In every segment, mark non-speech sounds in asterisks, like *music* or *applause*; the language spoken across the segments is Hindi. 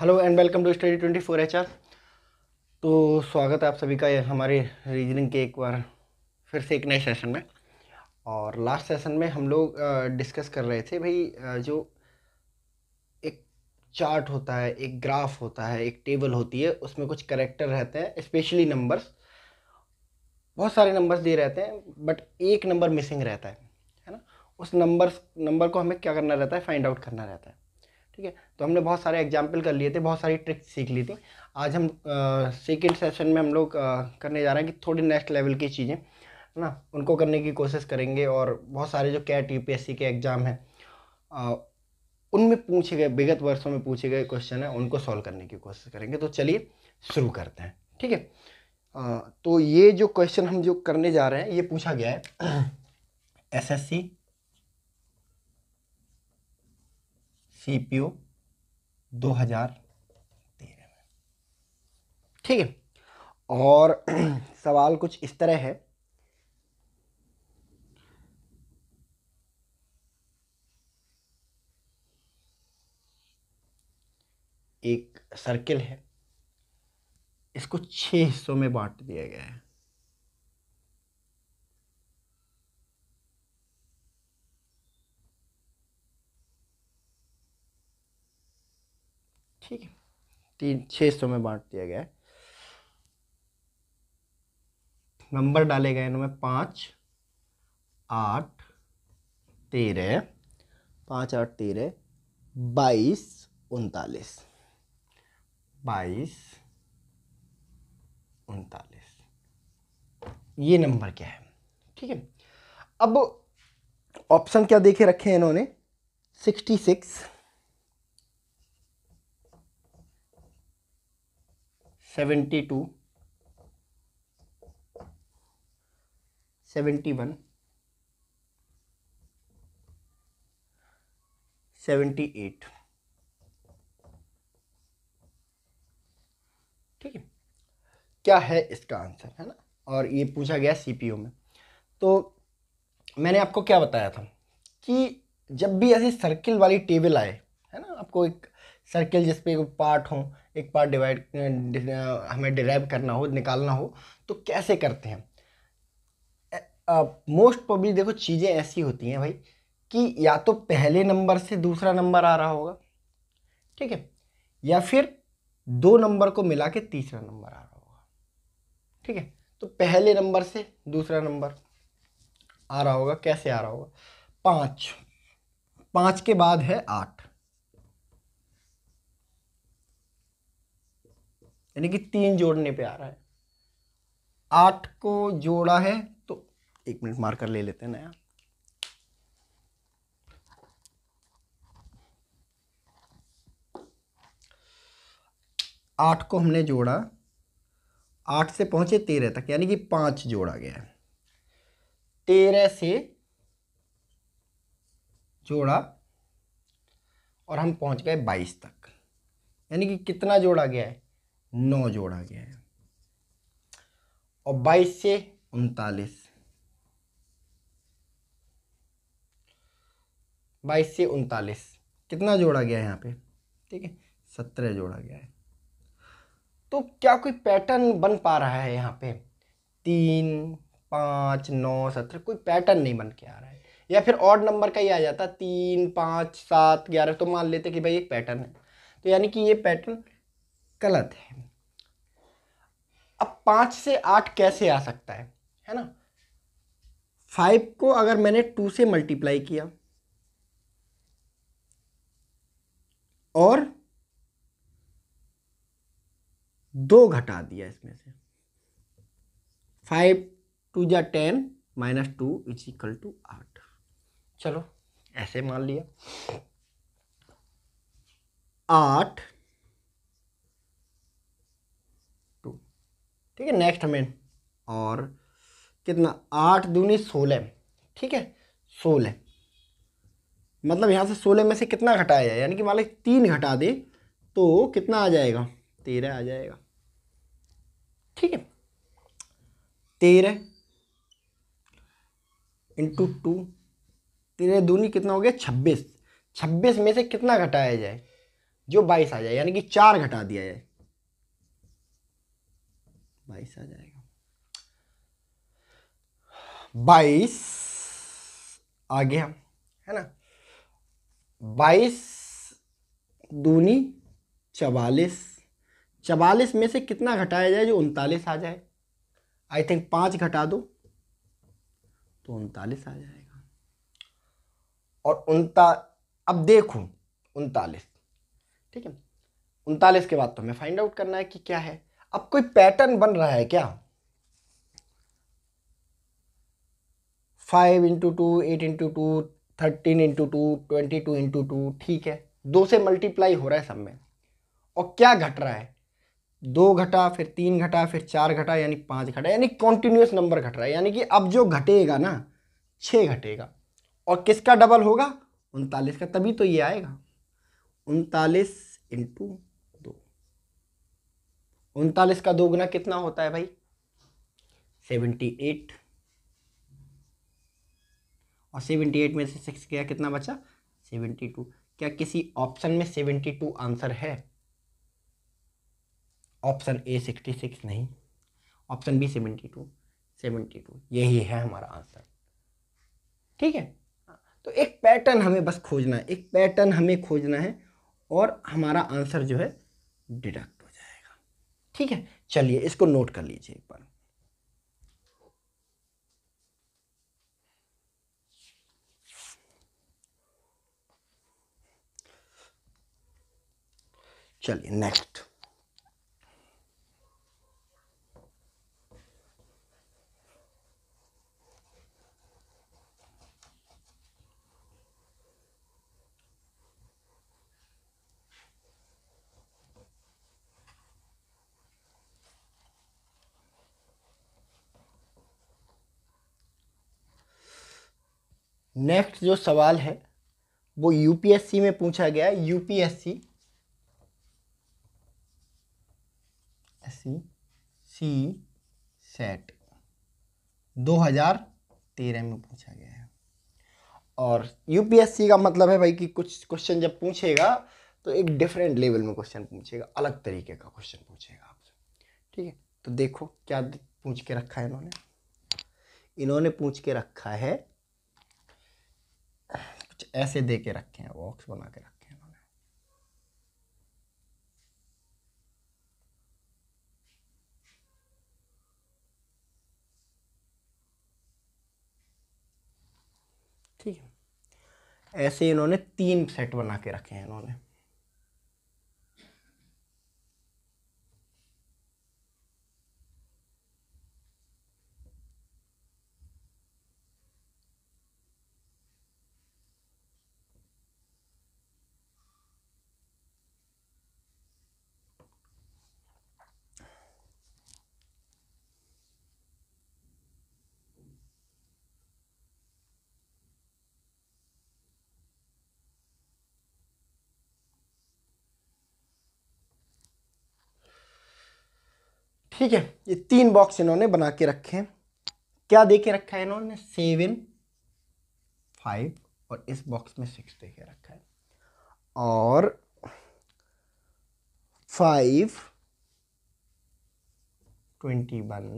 Hello and welcome to study twenty four H तो स्वागत है आप सभी का हमारे रीजनिंग के एक बार फिर से एक नए सेशन में और लास्ट सेशन में हम लोग डिस्कस कर रहे थे भाई जो एक चार्ट होता है एक ग्राफ होता है एक टेबल होती है उसमें कुछ करेक्टर रहते हैं स्पेशली नंबर्स बहुत सारे नंबर्स दिए रहते हैं बट एक नंबर मिसिंग रहता है है ना उस नंबर नंबर को हमें क्या करना रहता है फाइंड आउट करना रहता है ठीक है तो हमने बहुत सारे एग्जाम्पल कर लिए थे बहुत सारी ट्रिक्स सीख ली थी आज हम सेकेंड सेशन में हम लोग करने जा रहे हैं कि थोड़ी नेक्स्ट लेवल की चीज़ें है ना उनको करने की कोशिश करेंगे और बहुत सारे जो कैट यूपीएससी के एग्ज़ाम हैं उनमें पूछे गए विगत वर्षों में पूछे गए क्वेश्चन हैं उनको सॉल्व करने की कोशिश करेंगे तो चलिए शुरू करते हैं ठीक है तो ये जो क्वेश्चन हम जो करने जा रहे हैं ये पूछा गया है एसएससी *clears throat* सी पी ओ दो हजार तेरह में ठीक है और *clears throat* सवाल कुछ इस तरह है एक सर्किल है इसको छह हिस्सों में बांट दिया गया है ठीक है तीन छः सौ में बांट दिया गया है नंबर डाले गए इनमें पाँच आठ तेरह पाँच आठ तेरह बाईस उनतालीस बाईस उनतालीस ये नंबर क्या है ठीक है अब ऑप्शन क्या देखे रखे हैं इन्होंने sixty six seventy two seventy one seventy eight ठीक है क्या है इसका आंसर है ना और ये पूछा गया सीपीयू में तो मैंने आपको क्या बताया था कि जब भी ऐसी सर्किल वाली टेबल आए है ना आपको एक सर्किल जिसपे पार्ट हो एक पार्ट डिवाइड हमें डिराइव करना हो निकालना हो तो कैसे करते हैं मोस्ट पब्लिक देखो चीज़ें ऐसी होती हैं भाई कि या तो पहले नंबर से दूसरा नंबर आ रहा होगा ठीक है या फिर दो नंबर को मिला के तीसरा नंबर आ रहा होगा ठीक है तो पहले नंबर से दूसरा नंबर आ रहा होगा कैसे आ रहा होगा पाँच पाँच के बाद है आठ यानी कि तीन जोड़ने पे आ रहा है आठ को जोड़ा है तो एक मिनट मार्कर ले लेते हैं नया आठ को हमने जोड़ा आठ से पहुंचे तेरह तक यानी कि पांच जोड़ा गया है तेरह से जोड़ा और हम पहुंच गए बाईस तक यानी कि कितना जोड़ा गया है नौ जोड़ा गया है और बाईस से उनतालीस बाईस से उनतालीस कितना जोड़ा गया है यहाँ पे ठीक है सत्रह जोड़ा गया है तो क्या कोई पैटर्न बन पा रहा है यहाँ पे तीन पाँच नौ सत्रह कोई पैटर्न नहीं बन के आ रहा है या फिर ऑड नंबर का ही आ जाता तीन पाँच सात ग्यारह तो मान लेते कि भाई एक पैटर्न है तो यानी कि ये पैटर्न गलत है अब पाँच से आठ कैसे आ सकता है है ना फाइव को अगर मैंने टू से मल्टीप्लाई किया और दो घटा दिया इसमें से फाइव टू जा ten minus two is equal to आठ चलो ऐसे मान लिया आठ ठीक है नेक्स्ट हमें और कितना आठ दूनी सोलह ठीक है सोलह मतलब यहाँ से सोलह में से कितना घटाया जाए यानी कि मान लें तीन घटा दे तो कितना आ जाएगा तेरह आ जाएगा ठीक है तेरह इंटू टू तेरह दूनी कितना हो गया छब्बीस छब्बीस में से कितना घटाया जाए जो बाईस आ जाए यानी कि चार घटा दिया जाए बाईस आ जाएगा बाईस आ गया है ना बाईस दूनी चवालीस चवालीस में से कितना घटाया जाए जो उनतालीस आ जाए आई थिंक पांच घटा दो तो उनतालीस आ जाएगा और उनता अब देखो उनतालीस ठीक है उनतालीस के बाद तो हमें फाइंड आउट करना है कि क्या है अब कोई पैटर्न बन रहा है क्या five into two eight into two thirteen into two twenty two into two ठीक है दो से मल्टीप्लाई हो रहा है सब में और क्या घट रहा है दो घटा फिर तीन घटा फिर चार घटा यानी पाँच घटा यानी कॉन्टिन्यूस नंबर घट रहा है यानी कि अब जो घटेगा ना छः घटेगा और किसका डबल होगा उनतालीस का तभी तो ये आएगा उनतालीस इंटू उनतालीस का दोगुना कितना होता है भाई सेवेंटी एट और सेवेंटी एट में से सिक्स गया कितना बचा सेवेंटी टू क्या किसी ऑप्शन में सेवेंटी टू आंसर है ऑप्शन ए सिक्सटी सिक्स नहीं option B seventy two seventy two यही है हमारा आंसर ठीक है तो एक पैटर्न हमें बस खोजना है एक पैटर्न हमें खोजना है और हमारा आंसर जो है डिडक्ट ठीक है चलिए इसको नोट कर लीजिए एक बार चलिए नेक्स्ट नेक्स्ट जो सवाल है वो यूपीएससी में पूछा गया यूपीएससी सी सेट 2013 में पूछा गया है और यूपीएससी का मतलब है भाई कि कुछ क्वेश्चन जब पूछेगा तो एक डिफरेंट लेवल में क्वेश्चन पूछेगा अलग तरीके का क्वेश्चन पूछेगा आपसे ठीक है तो देखो क्या पूछ के रखा है इन्होंने इन्होंने पूछ के रखा है कुछ ऐसे दे के रखे हैं बॉक्स बना के रखे हैं उन्होंने ठीक है ऐसे इन्होंने तीन सेट बना के रखे हैं इन्होंने ठीक है ये तीन बॉक्स इन्होंने बना के रखे हैं क्या दे के रखा है इन्होंने सेवन फाइव और इस बॉक्स में सिक्स दे के रखा है और फाइव ट्वेंटी वन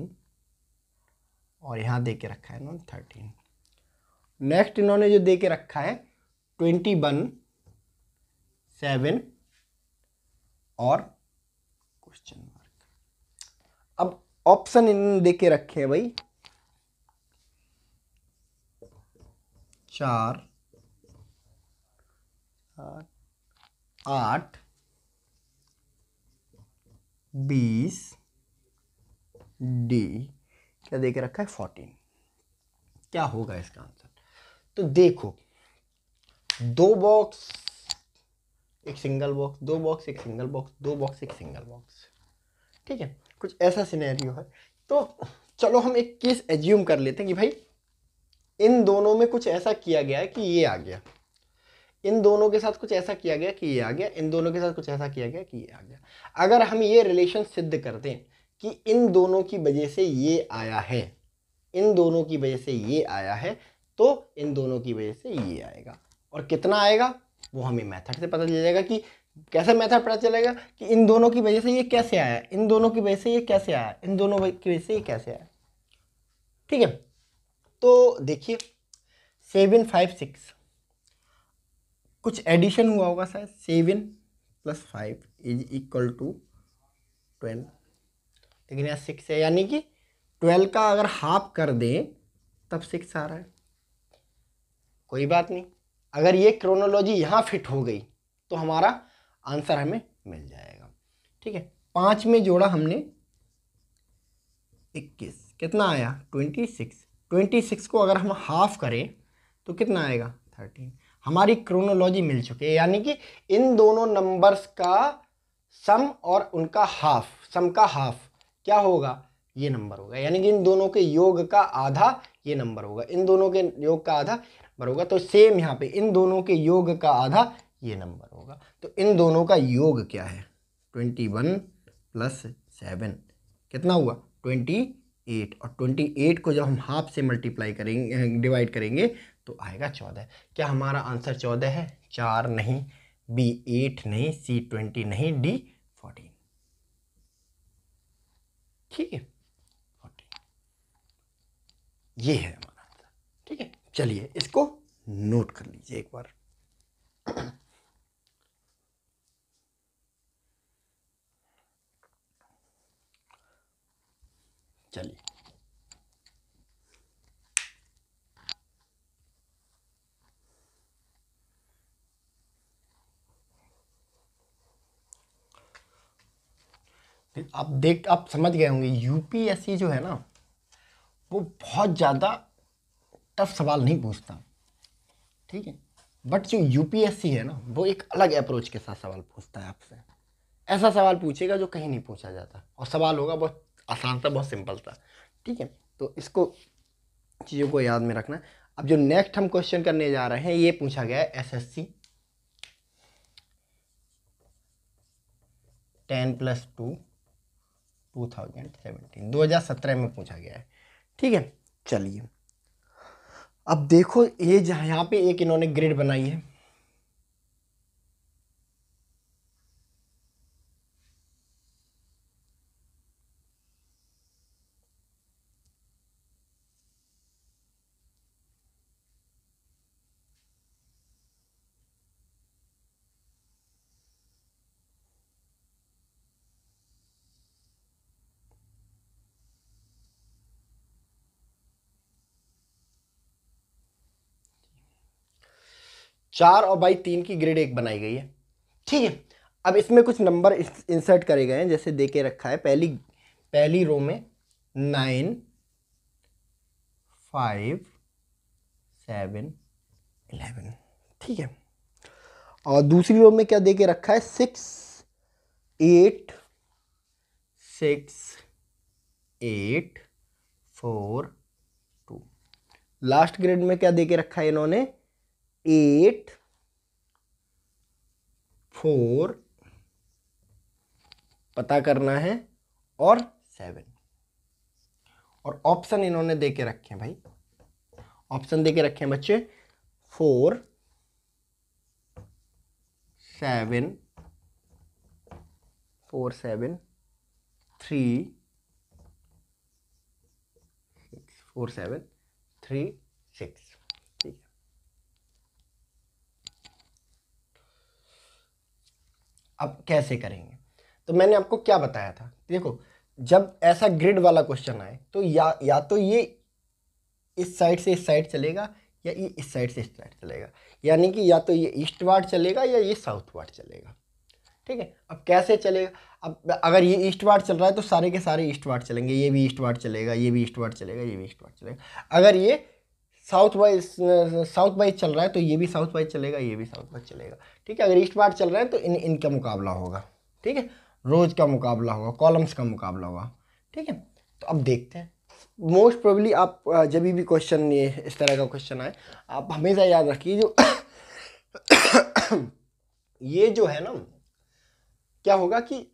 और यहाँ दे के रखा है इन्होंने थर्टीन नेक्स्ट इन्होंने जो दे के रखा है ट्वेंटी वन सेवन और क्वेश्चन ऑप्शन इन्होंने दे के रखे हैं भाई चार आठ बीस डी क्या दे के रखा है फोर्टीन क्या होगा इसका आंसर तो देखो दो बॉक्स एक सिंगल बॉक्स दो बॉक्स एक सिंगल बॉक्स दो बॉक्स एक सिंगल बॉक्स ठीक है कुछ ऐसा सिनेरियो है तो चलो हम एक केस एज्यूम कर लेते हैं कि भाई इन दोनों में कुछ ऐसा किया गया है कि ये आ गया इन दोनों के साथ कुछ ऐसा किया गया कि ये आ गया इन दोनों के साथ कुछ ऐसा किया गया कि ये आ गया अगर हम ये रिलेशन सिद्ध कर दें कि इन दोनों की वजह से ये आया है इन दोनों की वजह से ये आया है तो इन दोनों की वजह से ये आएगा और कितना आएगा वो हमें मेथड से पता चल जाएगा कि कैसे मेथड पता चलेगा कि इन दोनों की वजह से ये कैसे आया इन दोनों की वजह से ये कैसे आया इन दोनों की वजह से ये कैसे आया ठीक है तो देखिए सेवन फाइव सिक्स कुछ एडिशन हुआ होगा sir seven plus five is equal to twelve लेकिन यहाँ सिक्स है यानी कि ट्वेल्व का अगर हाफ कर दें तब सिक्स आ रहा है कोई बात नहीं अगर ये क्रोनोलॉजी यहाँ फिट हो गई तो हमारा आंसर हमें मिल जाएगा ठीक है पाँच में जोड़ा हमने इक्कीस कितना आया ट्वेंटी सिक्स ट्वेंटी सिक्स को अगर हम हाफ करें तो कितना आएगा थर्टीन हमारी क्रोनोलॉजी मिल चुकी है यानी कि इन दोनों नंबर्स का सम और उनका हाफ सम का हाफ क्या होगा ये नंबर होगा यानी कि इन दोनों के योग का आधा ये नंबर होगा इन दोनों के योग का आधा नंबर होगा तो सेम यहाँ पे इन दोनों के योग का आधा ये नंबर होगा तो इन दोनों का योग क्या है ट्वेंटी वन प्लस सेवन कितना हुआ ट्वेंटी एट और ट्वेंटी एट को जब हम हाफ से मल्टीप्लाई करेंगे डिवाइड करेंगे तो आएगा चौदह क्या हमारा आंसर चौदह है चार नहीं बी एट नहीं सी ट्वेंटी नहीं डी फोर्टीन ठीक है फोर्टीन ये है हमारा आंसर ठीक है चलिए इसको नोट कर लीजिए एक बार चलिए आप देख आप समझ गए होंगे यूपीएससी जो है ना वो बहुत ज़्यादा टफ सवाल नहीं पूछता ठीक है बट जो यूपीएससी है ना वो एक अलग अप्रोच के साथ सवाल पूछता है आपसे ऐसा सवाल पूछेगा जो कहीं नहीं पूछा जाता और सवाल होगा बहुत आसान था बहुत सिंपल था ठीक है तो इसको चीज़ों को याद में रखना अब जो नेक्स्ट हम क्वेश्चन करने जा रहे हैं ये पूछा गया है S S C ten plus two two thousand seventeen दो हज़ार सत्रह में पूछा गया है ठीक है चलिए अब देखो ये यहाँ पे एक इन्होंने ग्रिड बनाई है चार और बाई तीन की ग्रेड एक बनाई गई है ठीक है अब इसमें कुछ नंबर इंसर्ट करे गए हैं जैसे दे के रखा है पहली पहली रो में नाइन फाइव सेवन इलेवन ठीक है और दूसरी रो में क्या दे के रखा है six eight six eight four two last grade में क्या दे के रखा है इन्होंने एट फोर पता करना है और सेवन और ऑप्शन इन्होंने दे के रखे हैं भाई ऑप्शन दे के रखे हैं बच्चे four seven four seven three six four seven three six अब कैसे करेंगे तो मैंने आपको क्या बताया था देखो जब ऐसा ग्रिड वाला क्वेश्चन आए तो या या तो ये इस साइड से इस साइड चलेगा या ये इस साइड से इस साइड चलेगा यानी कि या तो ये ईस्ट वार्ड चलेगा या ये साउथ वार्ड चलेगा ठीक है अब कैसे चलेगा अब अगर ये ईस्ट वार्ड चल रहा है तो सारे के सारे ईस्ट वार्ड चलेंगे ये भी ईस्ट वार्ड चलेगा ये भी ईस्ट वार्ड चलेगा ये भी ईस्ट वार्ड चलेगा अगर ये साउथ वाइज साउथ वाइज चल रहा है तो ये भी साउथ वाइज चलेगा ये भी साउथ वाइज चलेगा ठीक है अगर ईस्ट पार्ट चल रहे हैं तो इन इनका मुकाबला होगा ठीक है रोज का मुकाबला होगा कॉलम्स का मुकाबला होगा ठीक है तो अब देखते हैं मोस्ट प्रोबली आप जब भी क्वेश्चन ये इस तरह का क्वेश्चन आए आप हमेशा याद रखिए जो *coughs* ये जो है ना क्या होगा कि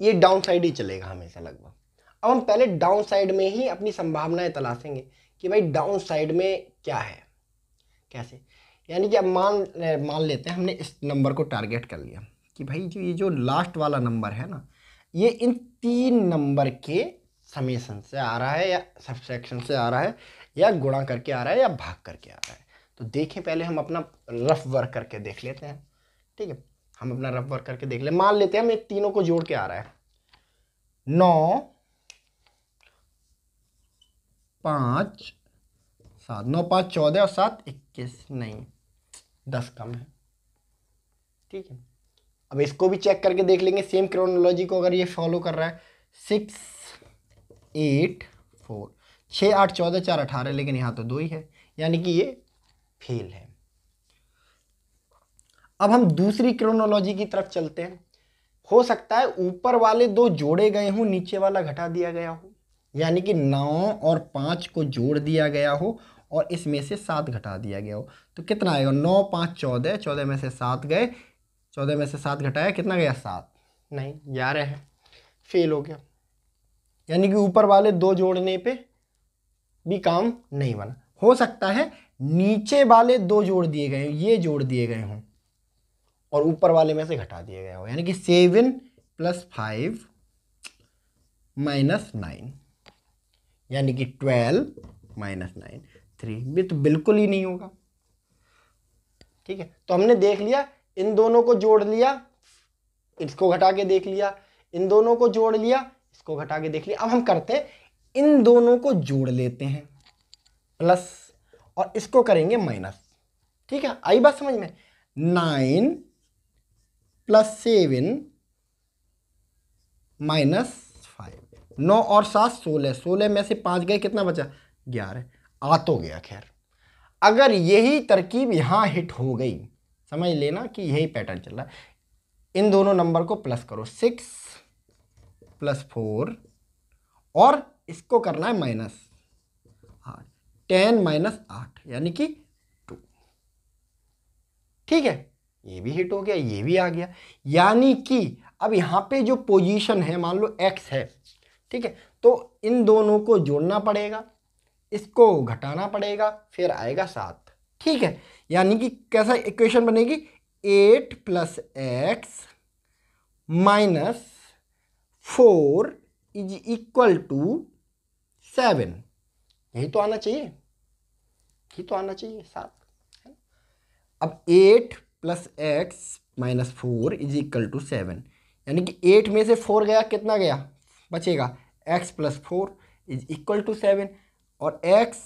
ये डाउन साइड ही चलेगा हमेशा लगभग अब हम पहले डाउन साइड में ही अपनी संभावनाएं तलाशेंगे कि भाई डाउन साइड में क्या है कैसे यानी कि अब मान मान लेते हैं हमने इस नंबर को टारगेट कर लिया कि भाई जो ये जो लास्ट वाला नंबर है ना ये इन तीन नंबर के समेसन से आ रहा है या सबसेक्शन से आ रहा है या गुणा करके आ रहा है या भाग करके आ रहा है तो देखें पहले हम अपना रफ वर्क करके देख लेते हैं ठीक है हम अपना रफ वर्क करके देख ले मान लेते हैं हम एक तीनों को जोड़ के आ रहा है नौ पाँच सात नौ पाँच चौदह और सात इक्कीस नहीं दस कम है ठीक है अब इसको भी चेक करके देख लेंगे सेम क्रोनोलॉजी को अगर ये फॉलो कर रहा है सिक्स एट फोर छः आठ चौदह चार अठारह लेकिन यहाँ तो दो ही है यानी कि ये फेल है अब हम दूसरी क्रोनोलॉजी की तरफ चलते हैं हो सकता है ऊपर वाले दो जोड़े गए हों नीचे वाला घटा दिया गया हो यानी कि नौ और पाँच को जोड़ दिया गया हो और इसमें से सात घटा दिया गया हो तो कितना आएगा नौ पाँच चौदह चौदह में से सात गए चौदह में से सात घटाया कितना गया सात नहीं ग्यारह है फेल हो गया यानी कि ऊपर वाले दो जोड़ने पे भी काम नहीं बना हो सकता है नीचे वाले दो जोड़ दिए गए ये जोड़ दिए गए हों और ऊपर वाले में से घटा दिए गए हो यानी कि seven plus five minus nine यानी कि ट्वेल्व माइनस नाइन थ्री भी तो बिल्कुल ही नहीं होगा ठीक है तो हमने देख लिया इन दोनों को जोड़ लिया इसको घटा के देख लिया इन दोनों को जोड़ लिया इसको घटा के देख लिया अब हम करते हैं इन दोनों को जोड़ लेते हैं प्लस और इसको करेंगे माइनस ठीक है आई बात समझ में nine plus seven minus five नौ और सात सोलह सोलह में से पांच गए कितना बचा ग्यारह आ तो गया खैर अगर यही तरकीब यहाँ हिट हो गई समझ लेना कि यही पैटर्न चल रहा है इन दोनों नंबर को प्लस करो सिक्स प्लस फोर और इसको करना है माइनस आठ टेन माइनस आठ यानी कि टू ठीक है ये भी हिट हो गया ये भी आ गया यानी कि अब यहाँ पे जो पोजीशन है मान लो एक्स है ठीक है तो इन दोनों को जोड़ना पड़ेगा इसको घटाना पड़ेगा फिर आएगा सात ठीक है यानी कि कैसा इक्वेशन बनेगी eight plus X minus four is equal to seven यही तो आना चाहिए यही तो आना चाहिए सात अब eight plus X minus four is equal to seven यानी कि एट में से फोर गया कितना गया बचेगा X plus four is equal to seven और एक्स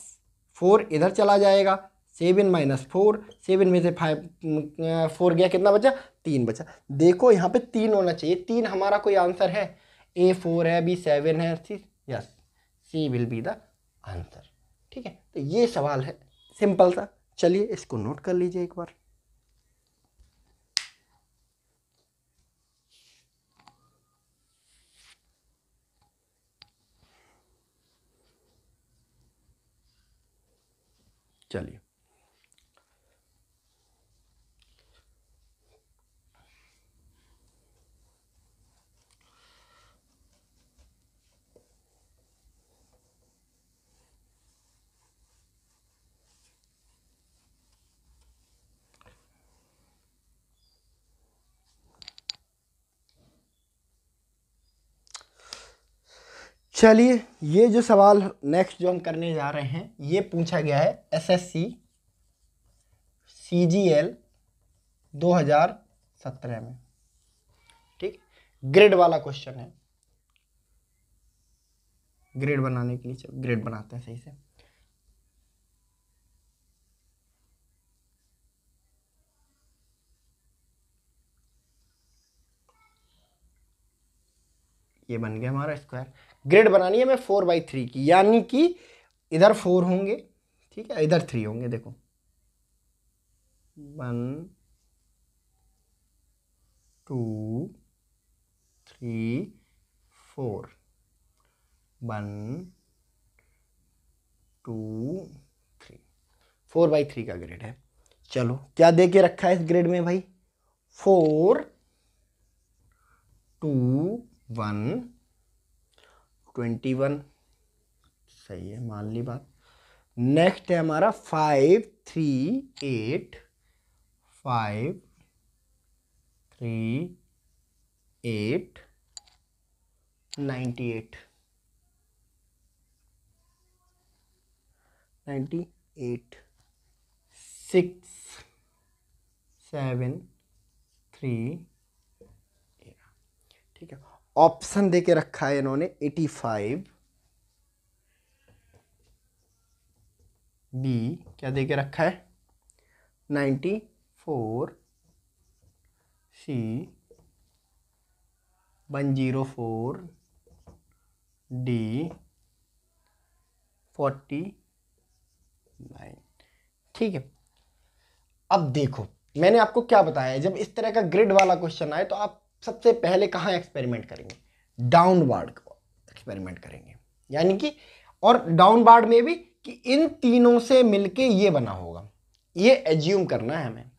फोर इधर चला जाएगा सेवन माइनस फोर सेवन में से फाइव फोर गया कितना बचा तीन बचा देखो यहाँ पे तीन होना चाहिए तीन हमारा कोई आंसर है ए फोर है बी सेवन है C yes C will be the answer ठीक है तो ये सवाल है सिंपल सा चलिए इसको नोट कर लीजिए एक बार Salut. चलिए ये जो सवाल नेक्स्ट जो हम करने जा रहे हैं ये पूछा गया है एसएससी सीजीएल 2017 में ठीक ग्रेड वाला क्वेश्चन है ग्रेड बनाने के लिए चलो ग्रेड बनाते हैं सही से ये बन गया हमारा स्क्वायर ग्रिड बनानी है मैं फोर बाई थ्री की यानी कि इधर फोर होंगे ठीक है इधर थ्री होंगे देखो one two three four one two three four by three का ग्रेड है चलो क्या दे के रखा है इस ग्रेड में भाई four two one twenty one सही है मान ली बात नेक्स्ट है हमारा five three eight five three eight ninety eight ninety eight six seven three ठीक है ऑप्शन दे के रखा है इन्होंने 85 बी क्या दे के रखा है 94 C one zero four D nine ठीक है अब देखो मैंने आपको क्या बताया जब इस तरह का ग्रिड वाला क्वेश्चन आए तो आप सबसे पहले कहाँ एक्सपेरिमेंट करेंगे डाउन वार्ड एक्सपेरिमेंट करेंगे यानी कि और डाउनवार्ड में भी कि इन तीनों से मिलके ये बना होगा ये एज्यूम करना है हमें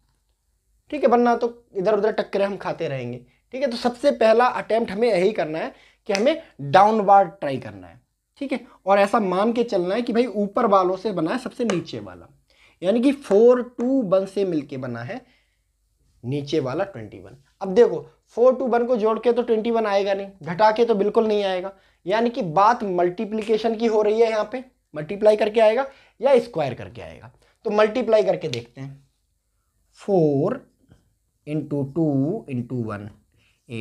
ठीक है बनना तो इधर उधर टक्कर हम खाते रहेंगे ठीक है तो सबसे पहला अटैम्प्ट हमें यही करना है कि हमें वार्ड ट्राई करना है ठीक है और ऐसा मान के चलना है कि भाई ऊपर वालों से बना है सबसे नीचे वाला यानी कि फोर टू वन से मिलके बना है नीचे वाला ट्वेंटी वन अब देखो फोर टू वन को जोड़ के तो ट्वेंटी वन आएगा नहीं घटा के तो बिल्कुल नहीं आएगा यानी कि बात मल्टीप्लीकेशन की हो रही है यहाँ पे मल्टीप्लाई करके आएगा या स्क्वायर करके आएगा तो मल्टीप्लाई करके देखते हैं four into two into one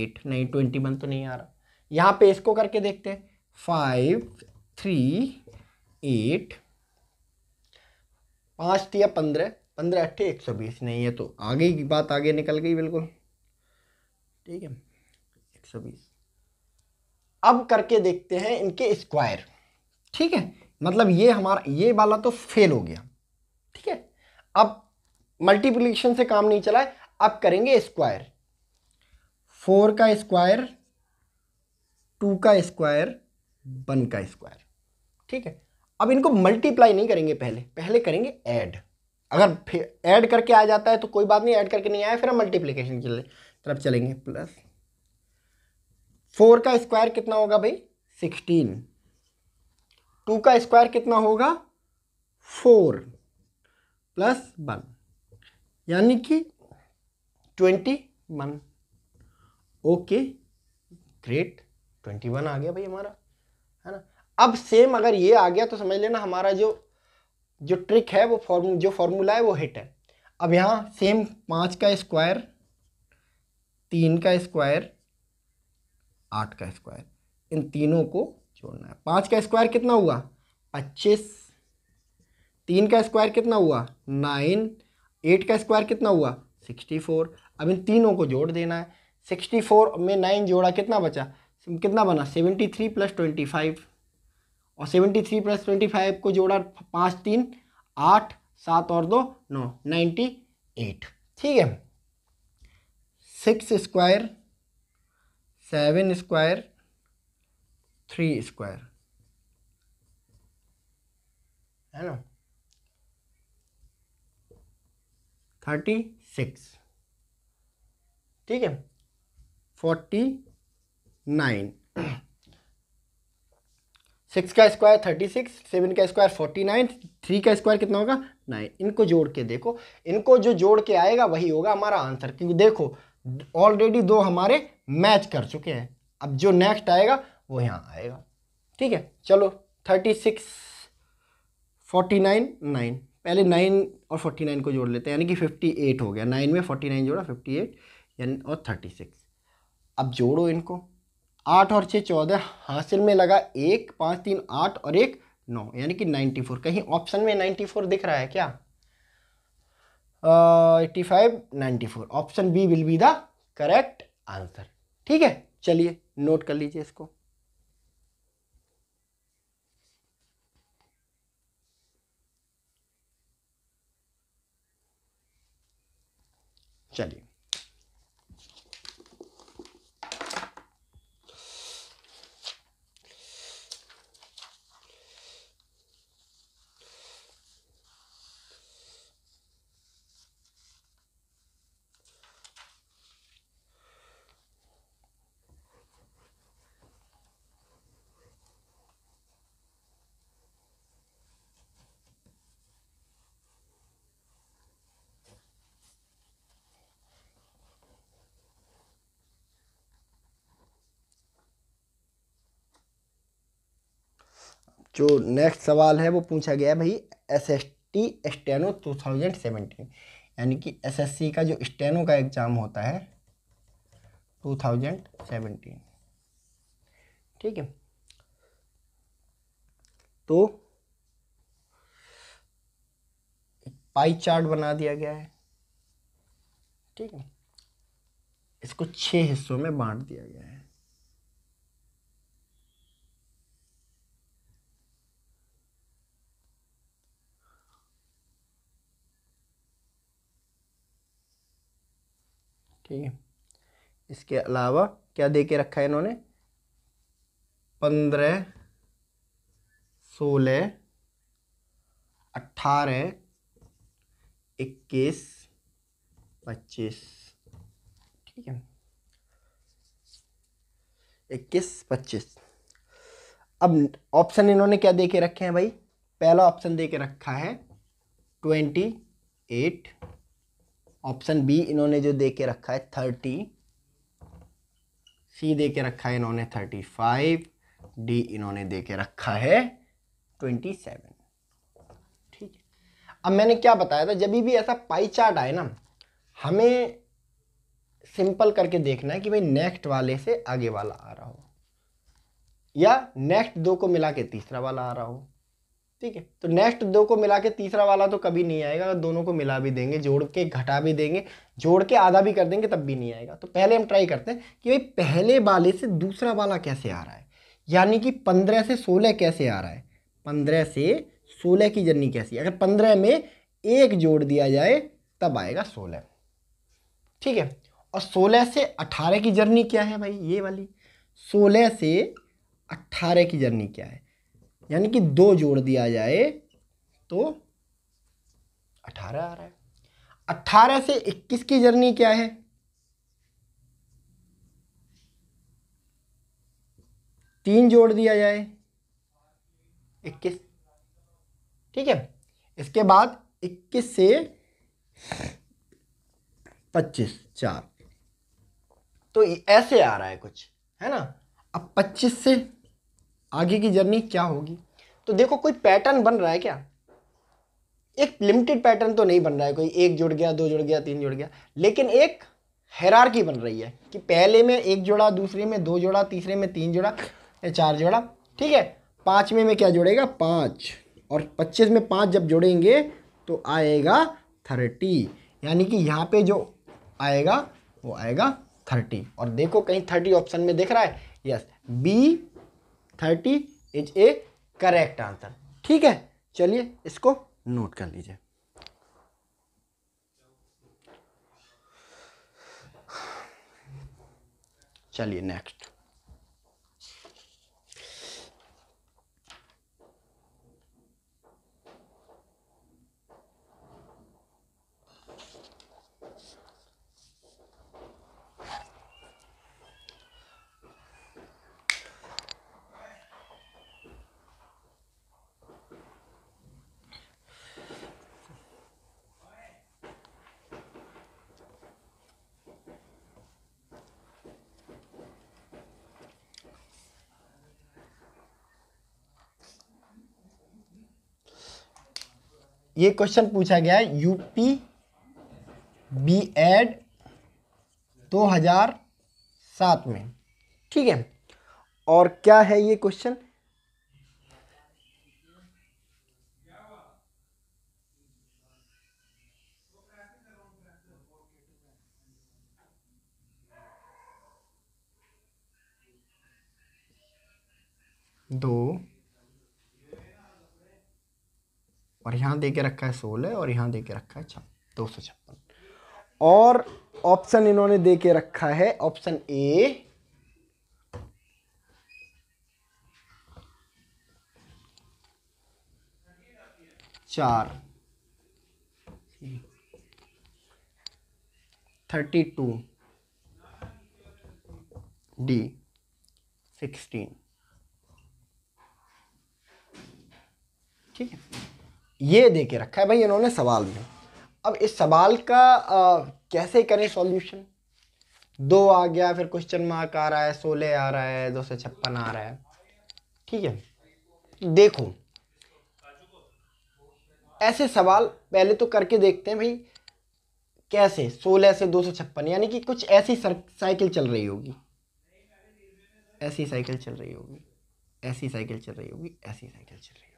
eight नहीं ट्वेंटी वन तो नहीं आ रहा यहाँ पे इसको करके देखते हैं फाइव थ्री एट पाँच या पंद्रह पंद्रह अट्ठे एक सौ बीस नहीं है तो आगे की बात आगे निकल गई बिल्कुल ठीक है एक सौ बीस अब करके देखते हैं इनके स्क्वायर ठीक है मतलब ये हमारा ये वाला तो फेल हो गया ठीक है अब मल्टीप्लीकेशन से काम नहीं चला है अब करेंगे स्क्वायर फोर का स्क्वायर टू का स्क्वायर वन का स्क्वायर ठीक है अब इनको मल्टीप्लाई नहीं करेंगे पहले पहले करेंगे ऐड अगर फिर ऐड करके आ जाता है तो कोई बात नहीं ऐड करके नहीं आया फिर हम मल्टीप्लीकेशन के लिए तरफ चलेंगे प्लस फोर का स्क्वायर कितना होगा भाई सिक्सटीन टू का स्क्वायर कितना होगा फोर प्लस वन यानी कि twenty one okay great twenty one आ गया भाई हमारा है ना अब सेम अगर ये आ गया तो समझ लेना हमारा जो जो ट्रिक है वो फॉर्म जो फॉर्मूला है वो हिट है अब यहाँ सेम पाँच का स्क्वायर तीन का स्क्वायर आठ का स्क्वायर इन तीनों को जोड़ना है पाँच का स्क्वायर कितना हुआ पच्चीस तीन का स्क्वायर कितना हुआ नाइन एट का स्क्वायर कितना हुआ सिक्सटी फोर अब इन तीनों को जोड़ देना है सिक्सटी फोर में नाइन जोड़ा कितना बचा कितना बना seventy three plus twenty five और seventy three plus twenty five को जोड़ा पाँच तीन आठ सात और दो नौ नाइन्टी एट ठीक है six square seven square three square है ना थर्टी सिक्स ठीक है फोर्टी नाइन सिक्स का स्क्वायर थर्टी सिक्स सेवन का स्क्वायर फोर्टी नाइन थ्री का स्क्वायर कितना होगा नाइन इनको जोड़ के देखो इनको जो जोड़ के आएगा वही होगा हमारा आंसर क्योंकि देखो ऑलरेडी दो हमारे मैच कर चुके हैं अब जो नेक्स्ट आएगा वो यहाँ आएगा ठीक है चलो thirty six forty nine nine पहले नाइन और फोर्टी नाइन को जोड़ लेते हैं यानी कि फिफ्टी एट हो गया नाइन में फोर्टी नाइन जोड़ा फिफ्टी एट यानी और थर्टी सिक्स अब जोड़ो इनको आठ और छः चौदह हासिल में लगा एक पाँच तीन आठ और एक नौ यानी कि नाइन्टी फोर कहीं ऑप्शन में नाइन्टी फोर दिख रहा है क्या eighty five ninety four option B will be the correct answer ठीक है चलिए नोट कर लीजिए इसको चलिए जो नेक्स्ट सवाल है वो पूछा गया भाई S S T steno two thousand seventeen यानी कि एसएससी का जो स्टेनो का एग्ज़ाम होता है टू थाउजेंड सेवेंटीन ठीक है तो पाई चार्ट बना दिया गया है ठीक है इसको छः हिस्सों में बांट दिया गया है ठीक है इसके अलावा क्या दे के रखा है इन्होंने पंद्रह सोलह अट्ठारह इक्कीस पच्चीस ठीक है इक्कीस पच्चीस अब ऑप्शन इन्होंने क्या दे के रखे हैं भाई पहला ऑप्शन दे के रखा है ट्वेंटी एट ऑप्शन बी इन्होंने जो दे के रखा है थर्टी सी दे के रखा है इन्होंने थर्टी फाइव डी इन्होंने दे के रखा है ट्वेंटी सेवन ठीक है अब मैंने क्या बताया था जब भी ऐसा पाई चार्ट आए ना हमें सिंपल करके देखना है कि भाई नेक्स्ट वाले से आगे वाला आ रहा हो या नेक्स्ट दो को मिला के तीसरा वाला आ रहा हो ठीक है तो नेक्स्ट दो को मिला के तीसरा वाला तो कभी नहीं आएगा अगर दोनों को मिला भी देंगे जोड़ के घटा भी देंगे जोड़ के आधा भी कर देंगे तब भी नहीं आएगा तो पहले हम ट्राई करते हैं कि भाई पहले वाले से दूसरा वाला कैसे आ रहा है यानी कि पंद्रह से सोलह कैसे आ रहा है पंद्रह से सोलह की जर्नी कैसी अगर पंद्रह में एक जोड़ दिया जाए तब आएगा सोलह ठीक है और सोलह से अठारह की जर्नी क्या है भाई ये वाली सोलह से अट्ठारह की जर्नी क्या है यानी कि दो जोड़ दिया जाए तो अठारह आ रहा है अट्ठारह से इक्कीस की जर्नी क्या है तीन जोड़ दिया जाए इक्कीस ठीक है इसके बाद इक्कीस से पच्चीस चार तो ऐसे आ रहा है कुछ है ना अब पच्चीस से आगे की जर्नी क्या होगी तो देखो कोई पैटर्न बन रहा है क्या एक लिमिटेड पैटर्न तो नहीं बन रहा है कोई एक जुड़ गया दो जुड़ गया तीन जुड़ गया लेकिन एक हैरारकी बन रही है कि पहले में एक जोड़ा दूसरे में दो जोड़ा तीसरे में तीन जोड़ा या चार जोड़ा ठीक है पाँचवें में क्या जुड़ेगा पाँच और पच्चीस में पाँच जब जुड़ेंगे तो आएगा थर्टी यानी कि यहाँ पे जो आएगा वो आएगा थर्टी और देखो कहीं थर्टी ऑप्शन में देख रहा है yes B thirty is a correct answer ठीक है चलिए इसको नोट कर लीजिए चलिए नेक्स्ट ये क्वेश्चन पूछा गया है यूपी बी एड दो हजार सात में ठीक है और क्या है ये क्वेश्चन यहाँ दे के रखा है सोलह और यहाँ दे के रखा है छप दो सौ छप्पन और ऑप्शन इन्होंने दे के रखा है ऑप्शन ए चार थर्टी टू डी सिक्सटीन ठीक है ये दे के रखा है भाई इन्होंने सवाल में अब इस सवाल का आ, कैसे करें सॉल्यूशन दो आ गया फिर क्वेश्चन मार्क आ रहा है सोलह आ रहा है दो सौ छप्पन आ रहा है ठीक है देखो ऐसे सवाल पहले तो करके देखते हैं भाई कैसे सोलह से दो सौ छप्पन यानी कि कुछ ऐसी साइकिल चल रही होगी ऐसी साइकिल चल रही होगी ऐसी साइकिल चल रही होगी ऐसी साइकिल चल रही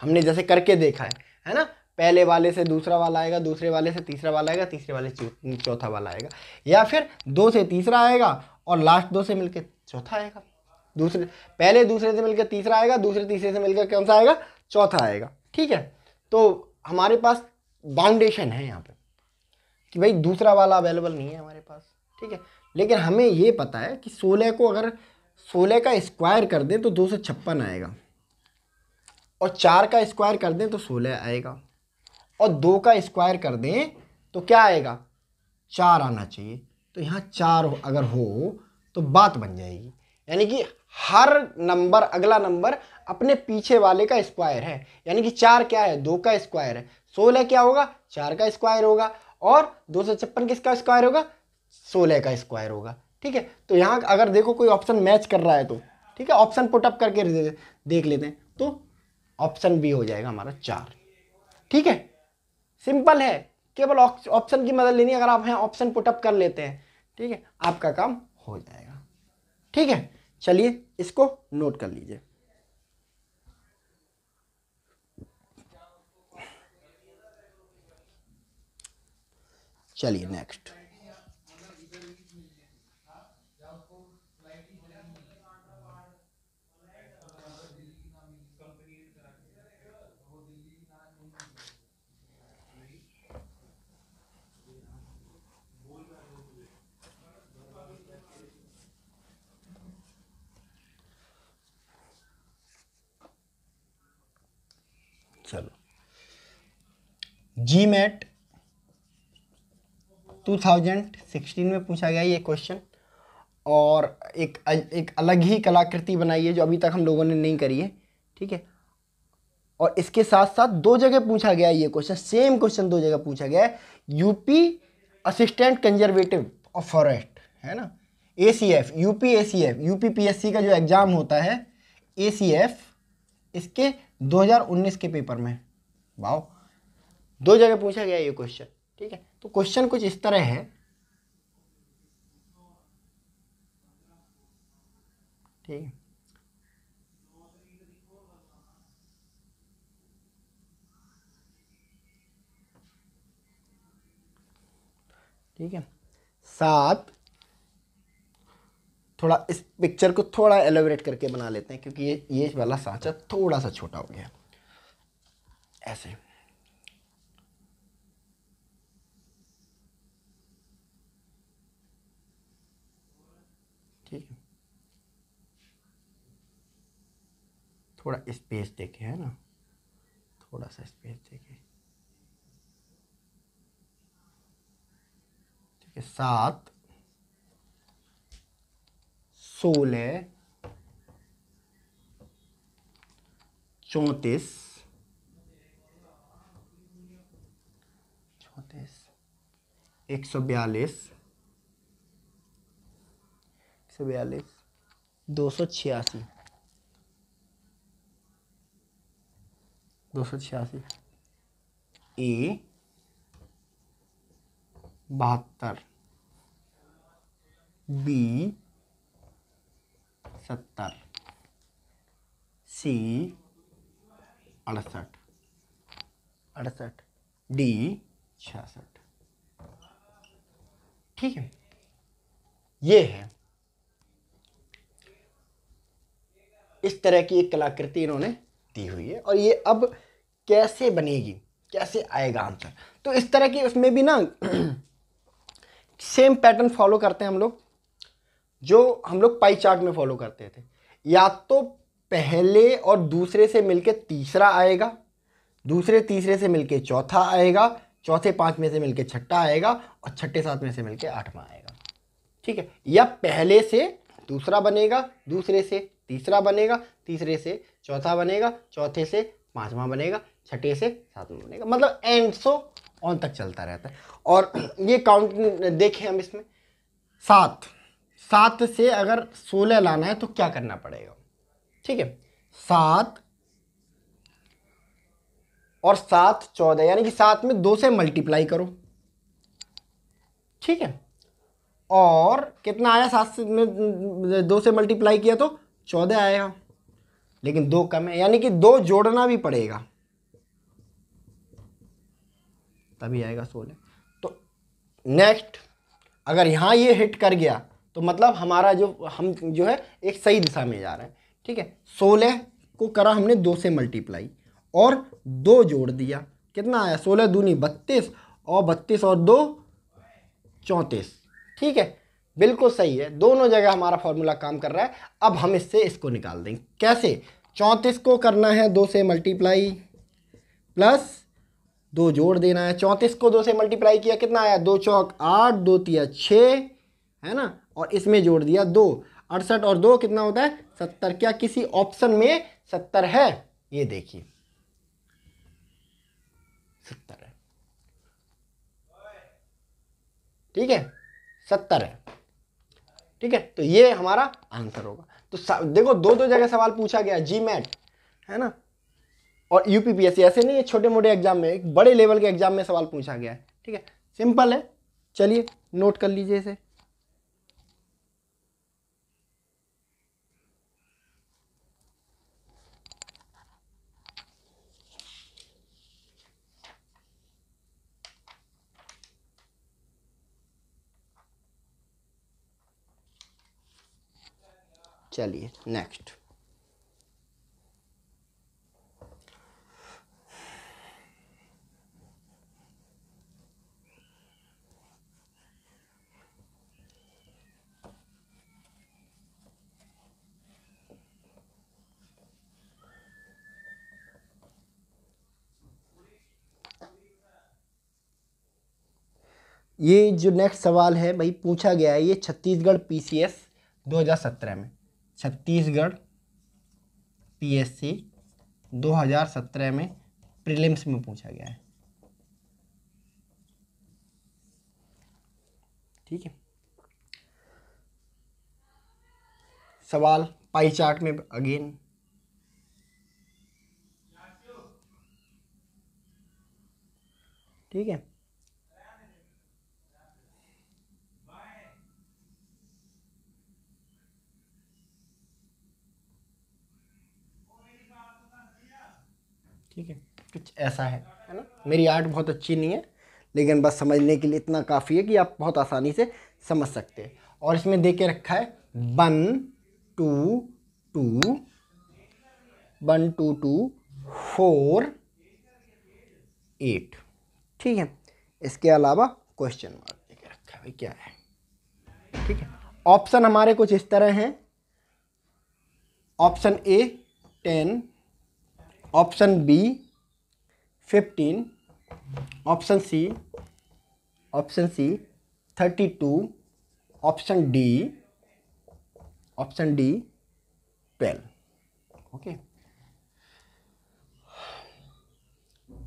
हमने जैसे करके देखा है है ना पहले वाले से दूसरा वाला आएगा दूसरे वाले से तीसरा वाला आएगा तीसरे वाले से चौथा वाला आएगा या फिर दो से तीसरा आएगा और लास्ट दो से मिलकर चौथा आएगा दूसरे पहले दूसरे से मिलकर तीसरा आएगा दूसरे तीसरे से मिलकर कौन सा आएगा चौथा आएगा ठीक है तो हमारे पास बाउंडेशन है यहाँ पे कि भाई दूसरा वाला अवेलेबल नहीं है हमारे पास ठीक है लेकिन हमें ये पता है कि सोलह को अगर सोलह का स्क्वायर कर दें तो दो सौ छप्पन आएगा और चार का स्क्वायर कर दें तो सोलह आएगा और दो का स्क्वायर कर दें तो क्या आएगा चार आना चाहिए तो यहाँ चार अगर हो तो बात बन जाएगी यानी कि हर नंबर अगला नंबर अपने पीछे वाले का स्क्वायर है यानी कि चार क्या है दो का स्क्वायर है सोलह क्या होगा चार का स्क्वायर होगा और दो सौ छप्पन किसका स्क्वायर होगा सोलह का स्क्वायर होगा ठीक है तो यहाँ अगर देखो कोई ऑप्शन मैच कर रहा है तो ठीक है ऑप्शन पुटअप करके देख लेते हैं तो ऑप्शन बी हो जाएगा हमारा चार ठीक है सिंपल है केवल ऑप्शन की मदद लेनी अगर आप हैं ऑप्शन पुटअप कर लेते हैं ठीक है आपका काम हो जाएगा ठीक है चलिए इसको नोट कर लीजिए चलिए next GMAT two thousand sixteen में पूछा गया ये क्वेश्चन और एक एक अलग ही कलाकृति बनाई है जो अभी तक हम लोगों ने नहीं करी है ठीक है और इसके साथ साथ दो जगह पूछा गया ये क्वेश्चन सेम क्वेश्चन दो जगह पूछा गया है UP assistant conservative of forest है ना A C F UP A C F UP P S C का जो एग्ज़ाम होता है ए सी एफ इसके 2019 के पेपर में वाओ दो जगह पूछा गया ये क्वेश्चन ठीक है तो क्वेश्चन कुछ इस तरह है ठीक है ठीक है सात थोड़ा इस पिक्चर को थोड़ा एलोबरेट करके बना लेते हैं क्योंकि ये ये वाला सांचा थोड़ा सा छोटा हो गया ऐसे थोड़ा स्पेस देखे है ना थोड़ा सा स्पेस देखे ठीक है सात सोलह चौंतीस चौंतीस एक सौ बयालीस एक सौ बयालीस दो सौ छियासी दो सौ छियासी ए बहत्तर बी सत्तर सी अड़सठ अड़सठ डी छियासठ ठीक है ये है इस तरह की एक कलाकृति इन्होंने दी हुई है और ये अब कैसे बनेगी कैसे आएगा आंसर तो इस तरह की उसमें भी ना सेम पैटर्न फॉलो करते हैं हम लोग जो हम लोग पाई चार्ट में फॉलो करते थे या तो पहले और दूसरे से मिलके तीसरा आएगा दूसरे तीसरे से मिलके चौथा आएगा चौथे पाँच में से मिलके छठा आएगा और छठे सात में से मिलके आठवां आएगा ठीक है या पहले से दूसरा बनेगा दूसरे से तीसरा बनेगा तीसरे से चौथा बनेगा चौथे से पाँचवा बनेगा छठे से सातवें महीने का मतलब एंड सो ऑन तक चलता रहता है और ये काउंट देखें हम इसमें सात सात से अगर सोलह लाना है तो क्या करना पड़ेगा ठीक है सात और सात चौदह यानी कि सात में दो से मल्टीप्लाई करो ठीक है और कितना आया सात से में दो से मल्टीप्लाई किया तो चौदह आया लेकिन दो कम है यानी कि दो जोड़ना भी पड़ेगा तभी आएगा सोलह तो नेक्स्ट अगर यहाँ ये हिट कर गया तो मतलब हमारा जो हम जो है एक सही दिशा में जा रहे हैं ठीक है सोलह को करा हमने दो से मल्टीप्लाई और दो जोड़ दिया कितना आया सोलह दूनी बत्तीस और बत्तीस और दो चौंतीस ठीक है बिल्कुल सही है दोनों जगह हमारा फॉर्मूला काम कर रहा है अब हम इससे इसको निकाल देंगे कैसे चौंतीस को करना है दो से मल्टीप्लाई प्लस दो जोड़ देना है चौंतीस को दो से मल्टीप्लाई किया कितना आया दो चौक आठ दो तिया छः है ना और इसमें जोड़ दिया दो अड़सठ और दो कितना होता है सत्तर क्या किसी ऑप्शन में सत्तर है ये देखिए सत्तर है ठीक है सत्तर है ठीक है तो ये हमारा आंसर होगा तो देखो दो दो जगह सवाल पूछा गया जी मैट है ना और यू ऐसे नहीं है छोटे मोटे एग्जाम में एक बड़े लेवल के एग्जाम में सवाल पूछा गया है ठीक है सिंपल है चलिए नोट कर लीजिए इसे चलिए नेक्स्ट ये जो नेक्स्ट सवाल है भाई पूछा गया है ये छत्तीसगढ़ पीसीएस 2017 में छत्तीसगढ़ पीएससी 2017 में प्रीलिम्स में पूछा गया है ठीक है सवाल पाई चार्ट में अगेन ठीक है ठीक है कुछ ऐसा है है ना मेरी आर्ट बहुत अच्छी नहीं है लेकिन बस समझने के लिए इतना काफ़ी है कि आप बहुत आसानी से समझ सकते हैं और इसमें दे के रखा है one two two one two two four eight ठीक है इसके अलावा क्वेश्चन मार्क दे के रखा है क्या है ठीक है ऑप्शन हमारे कुछ इस तरह हैं option A ten option B fifteen option C option C thirty two option D option D twelve okay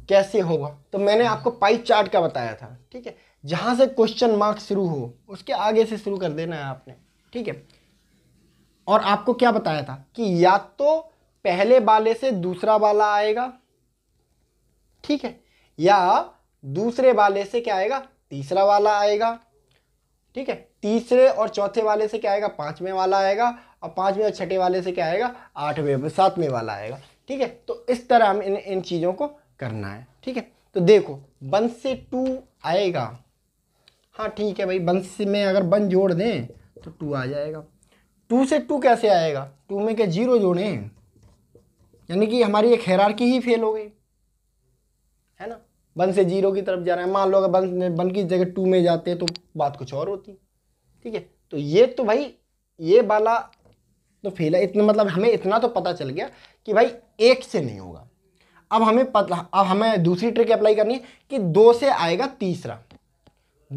कैसे होगा तो मैंने आपको पाई चार्ट का बताया था ठीक है जहां से क्वेश्चन मार्क शुरू हो उसके आगे से शुरू कर देना है आपने ठीक है और आपको क्या बताया था कि या तो पहले वाले से दूसरा वाला आएगा ठीक है या दूसरे वाले से क्या आएगा तीसरा वाला आएगा ठीक है तीसरे और चौथे वाले से क्या आएगा पांचवें वाला आएगा और पांचवें और छठे वाले से क्या आएगा आठवें सातवें वाला आएगा ठीक है तो इस तरह हम इन इन चीज़ों को करना है ठीक है तो देखो वन से टू आएगा हाँ ठीक है भाई वन से में अगर वन जोड़ दें तो टू आ जाएगा टू से टू कैसे आएगा टू में क्या जीरो जोड़ें यानी कि हमारी एक की ही फेल हो गई है ना वन से जीरो की तरफ जा रहे हैं मान लो अगर वन वन की जगह टू में जाते तो बात कुछ और होती ठीक है तो ये तो भाई ये वाला तो फेल है इतना मतलब हमें इतना तो पता चल गया कि भाई एक से नहीं होगा अब हमें पता अब हमें दूसरी ट्रिक अप्लाई करनी है कि दो से आएगा तीसरा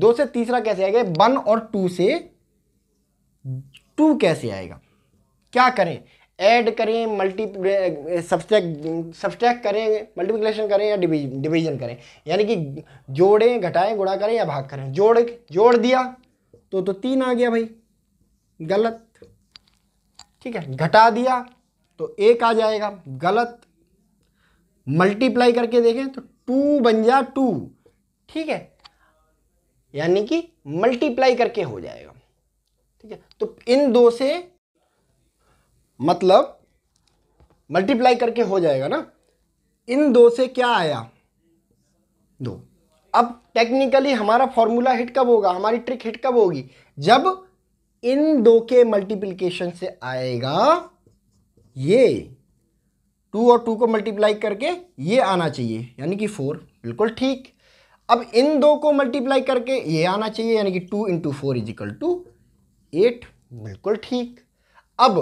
दो से तीसरा कैसे आएगा वन और टू से टू कैसे आएगा क्या करें ऐड करें मल्टी सब्सट्रैक सब्सट्रैक्ट करें मल्टीप्लिकेशन करें या डिवीजन करें यानी कि जोड़ें घटाएं गुणा करें या भाग करें जोड़ जोड़ दिया तो तो तीन आ गया भाई गलत ठीक है घटा दिया तो एक आ जाएगा गलत मल्टीप्लाई करके देखें तो टू बन जा टू ठीक है यानी कि मल्टीप्लाई करके हो जाएगा ठीक है तो इन दो से मतलब मल्टीप्लाई करके हो जाएगा ना इन दो से क्या आया दो अब टेक्निकली हमारा फॉर्मूला हिट कब होगा हमारी ट्रिक हिट कब होगी जब इन दो के मल्टीप्लीकेशन से आएगा ये टू और टू को मल्टीप्लाई करके ये आना चाहिए यानी कि फोर बिल्कुल ठीक अब इन दो को मल्टीप्लाई करके ये आना चाहिए यानी कि two into four is equal to eight बिल्कुल ठीक अब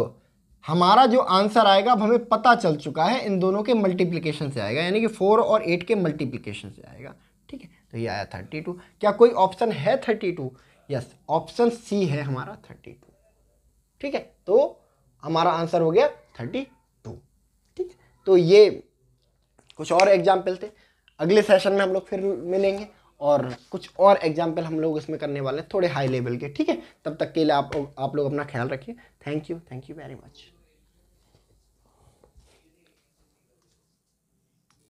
हमारा जो आंसर आएगा अब हमें पता चल चुका है इन दोनों के मल्टीप्लिकेशन से आएगा यानी कि फोर और एट के मल्टीप्लिकेशन से आएगा ठीक है तो ये आया थर्टी टू क्या कोई ऑप्शन है thirty two yes option C है हमारा थर्टी टू ठीक है तो हमारा आंसर हो गया थर्टी टू ठीक है तो ये कुछ और एग्जाम्पल थे अगले सेशन में हम लोग फिर मिलेंगे और कुछ और एग्जाम्पल हम लोग इसमें करने वाले हैं थोड़े हाई लेवल के ठीक है तब तक के लिए आप आप लोग अपना ख्याल रखिए thank you thank you very much